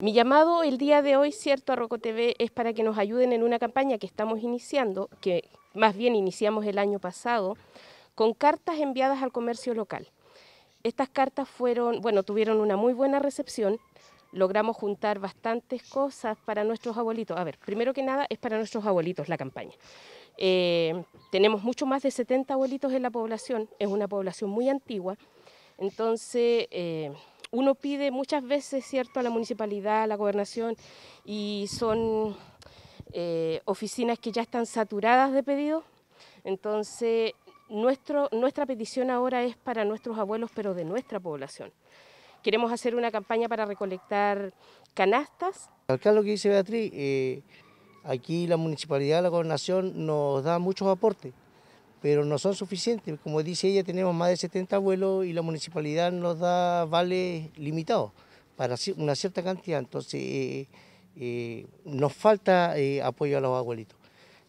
Mi llamado el día de hoy, cierto, a Roco TV es para que nos ayuden en una campaña que estamos iniciando, que más bien iniciamos el año pasado, con cartas enviadas al comercio local. Estas cartas fueron, bueno, tuvieron una muy buena recepción. Logramos juntar bastantes cosas para nuestros abuelitos. A ver, primero que nada es para nuestros abuelitos la campaña. Eh, tenemos mucho más de 70 abuelitos en la población, es una población muy antigua. Entonces, eh, uno pide muchas veces, ¿cierto?, a la municipalidad, a la gobernación, y son eh, oficinas que ya están saturadas de pedidos. Entonces, nuestro, nuestra petición ahora es para nuestros abuelos, pero de nuestra población. Queremos hacer una campaña para recolectar canastas. Acá lo que dice Beatriz, eh, aquí la municipalidad, la gobernación nos da muchos aportes pero no son suficientes. Como dice ella, tenemos más de 70 abuelos y la municipalidad nos da vales limitados para una cierta cantidad, entonces eh, eh, nos falta eh, apoyo a los abuelitos.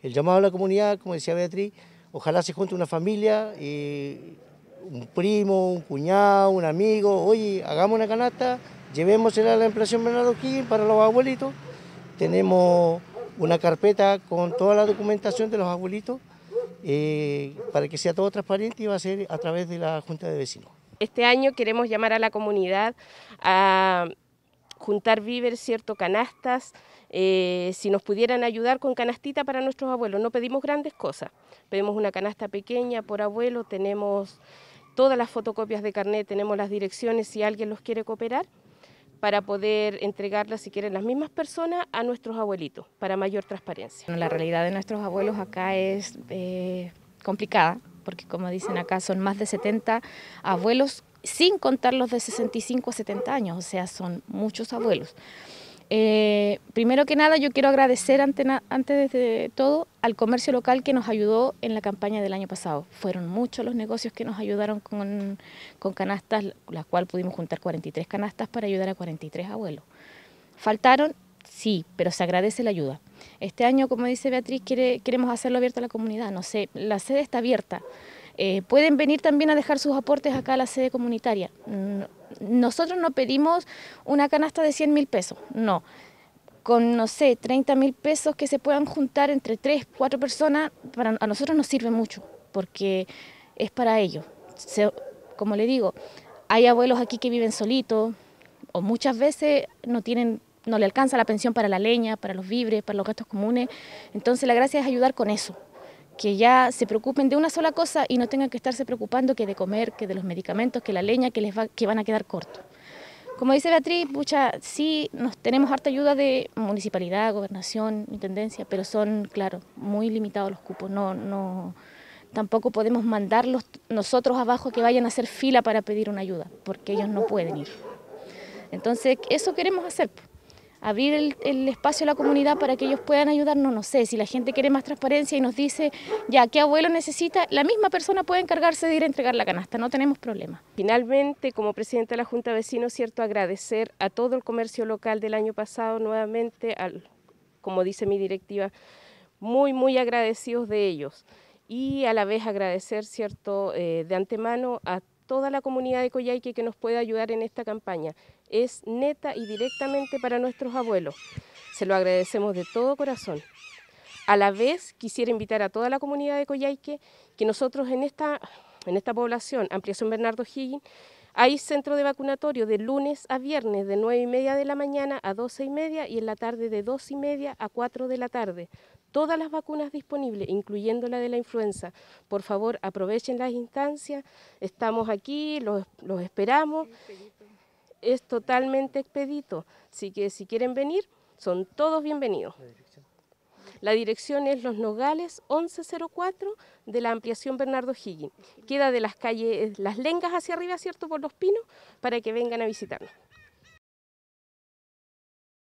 El llamado a la comunidad, como decía Beatriz, ojalá se junte una familia, un primo, un cuñado, un amigo, oye, hagamos una canasta, llevémosela a la impresión Bernardo para los abuelitos, tenemos una carpeta con toda la documentación de los abuelitos, eh, para que sea todo transparente y va a ser a través de la Junta de Vecinos. Este año queremos llamar a la comunidad a juntar víveres, cierto, canastas, eh, si nos pudieran ayudar con canastita para nuestros abuelos. No pedimos grandes cosas, pedimos una canasta pequeña por abuelo, tenemos todas las fotocopias de carnet, tenemos las direcciones si alguien los quiere cooperar para poder entregarlas, si quieren, las mismas personas a nuestros abuelitos, para mayor transparencia. la realidad de nuestros abuelos acá es eh, complicada, porque como dicen acá, son más de 70 abuelos, sin contar los de 65 a 70 años, o sea, son muchos abuelos. Eh, primero que nada, yo quiero agradecer antes, de todo al comercio local que nos ayudó en la campaña del año pasado. Fueron muchos los negocios que nos ayudaron con, canastas, ...la cual pudimos juntar 43 canastas para ayudar a 43 abuelos. ¿Faltaron? Sí, pero se agradece la ayuda. Este año, como dice Beatriz, queremos hacerlo abierto a la comunidad. No sé, la sede está abierta. Eh, pueden venir también a dejar sus aportes acá a la sede comunitaria. Mm, nosotros no pedimos una canasta de 100 mil pesos, no. Con, no sé, 30 mil pesos que se puedan juntar entre tres, cuatro personas, para, a nosotros nos sirve mucho, porque es para ellos. como le digo, hay abuelos aquí que viven solitos, o muchas veces no tienen no le alcanza la pensión para la leña, para los víveres, para los gastos comunes. Entonces la gracia es ayudar con eso, que ya se preocupen de una sola cosa y no tengan que estarse preocupando que de comer, que de los medicamentos, que la leña, que les va, que van a quedar cortos. Como dice Beatriz, mucha sí, nos tenemos harta ayuda de municipalidad, gobernación, intendencia, pero son, claro, muy limitados los cupos. No, no, tampoco podemos mandarlos nosotros abajo que vayan a hacer fila para pedir una ayuda, porque ellos no pueden ir. Entonces, eso queremos hacer abrir el, espacio a la comunidad para que ellos puedan ayudarnos, no sé, si la gente quiere más transparencia y nos dice, ya, ¿qué abuelo necesita? La misma persona puede encargarse de ir a entregar la canasta, no tenemos problema. Finalmente, como presidente de la Junta de Vecinos, cierto, agradecer a todo el comercio local del año pasado, nuevamente, al, como dice mi directiva, muy, muy agradecidos de ellos y a la vez agradecer, cierto, eh, de antemano a toda la comunidad de Coyhaique que nos pueda ayudar en esta campaña. Es neta y directamente para nuestros abuelos. Se lo agradecemos de todo corazón. A la vez, quisiera invitar a toda la comunidad de Coyhaique que nosotros en esta, en esta población, Ampliación Bernardo Higgin... hay centro de vacunatorio de lunes a viernes de 9 y media de la mañana a 12 y media y en la tarde de 2 y media a 4 de la tarde todas las vacunas disponibles, incluyendo la de la influenza. Por favor, aprovechen las instancias, estamos aquí, los, esperamos. Es totalmente expedito, así que si quieren venir, son todos bienvenidos. La dirección es Los Nogales 1104 de la ampliación Bernardo Higgins. Queda de las calles Las Lengas hacia arriba, ¿cierto? Por los pinos, para que vengan a visitarnos.